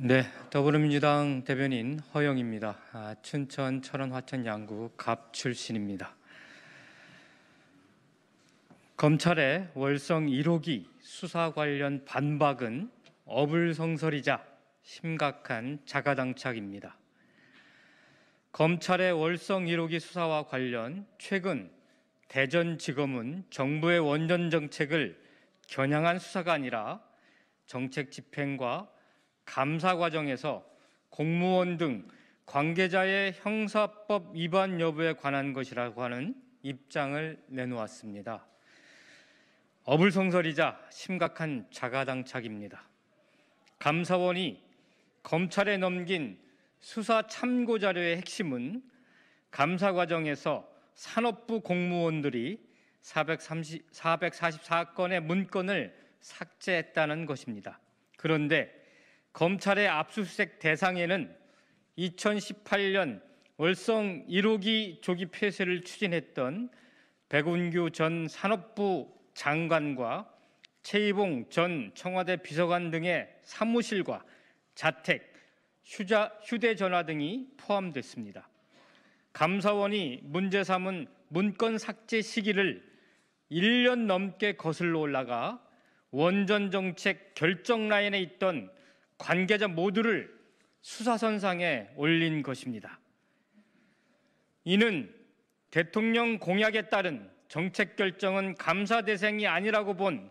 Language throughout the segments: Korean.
네, 더불어민주당 대변인 허영입니다. 아, 춘천 철원 화천 양구 갑 출신입니다. 검찰의 월성 1호기 수사 관련 반박은 어불성설이자 심각한 자가당착입니다. 검찰의 월성 1호기 수사와 관련 최근 대전지검은 정부의 원전 정책을 겨냥한 수사가 아니라 정책 집행과 감사 과정에서 공무원 등 관계자의 형사법 위반 여부에 관한 것이라고 하는 입장을 내놓았습니다. 어불성설이자 심각한 자가당착입니다. 감사원이 검찰에 넘긴 수사 참고 자료의 핵심은 감사 과정에서 산업부 공무원들이 430, 444건의 문건을 삭제했다는 것입니다. 그런데 검찰의 압수수색 대상에는 2018년 월성 1호기 조기 폐쇄를 추진했던 백운규 전 산업부 장관과 최이봉 전 청와대 비서관 등의 사무실과 자택, 휴자, 휴대전화 등이 포함됐습니다. 감사원이 문제 삼은 문건 삭제 시기를 1년 넘게 거슬러 올라가 원전 정책 결정 라인에 있던 관계자 모두를 수사선상에 올린 것입니다. 이는 대통령 공약에 따른 정책 결정은 감사 대상이 아니라고 본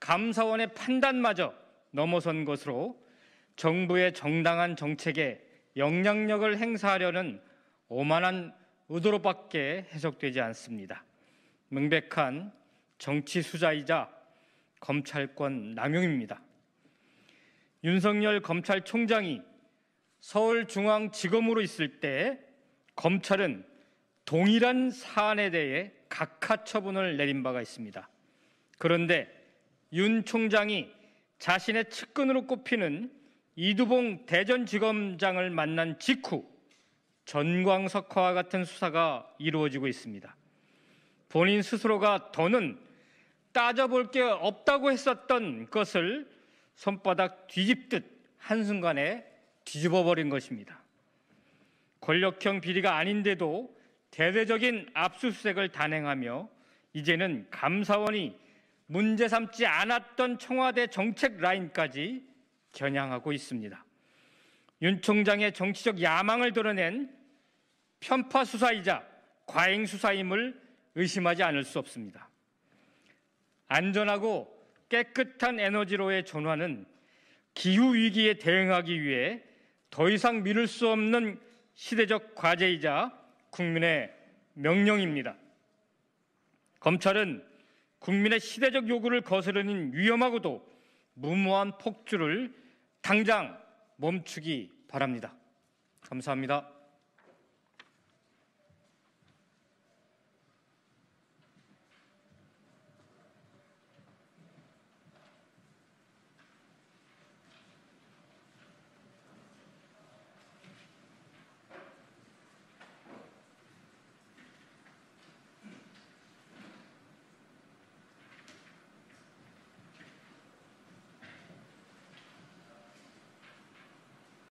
감사원의 판단마저 넘어선 것으로 정부의 정당한 정책에 영향력을 행사하려는 오만한 의도로밖에 해석되지 않습니다. 명백한 정치 수자이자 검찰권 남용입니다. 윤석열 검찰총장이 서울중앙지검으로 있을 때 검찰은 동일한 사안에 대해 각하 처분을 내린 바가 있습니다. 그런데 윤 총장이 자신의 측근으로 꼽히는 이두봉 대전지검장을 만난 직후 전광석화와 같은 수사가 이루어지고 있습니다. 본인 스스로가 더는 따져볼 게 없다고 했었던 것을 손바닥 뒤집듯 한순간에 뒤집어버린 것입니다. 권력형 비리가 아닌데도 대대적인 압수수색을 단행하며 이제는 감사원이 문제 삼지 않았던 청와대 정책 라인까지 겨냥하고 있습니다. 윤 총장의 정치적 야망을 드러낸 편파 수사이자 과잉 수사임을 의심하지 않을 수 없습니다. 안전하고 깨끗한 에너지로의 전환은 기후 위기에 대응하기 위해 더 이상 미룰 수 없는 시대적 과제이자 국민의 명령입니다. 검찰은 국민의 시대적 요구를 거스르는 위험하고도 무모한 폭주를 당장 멈추기 바랍니다. 감사합니다.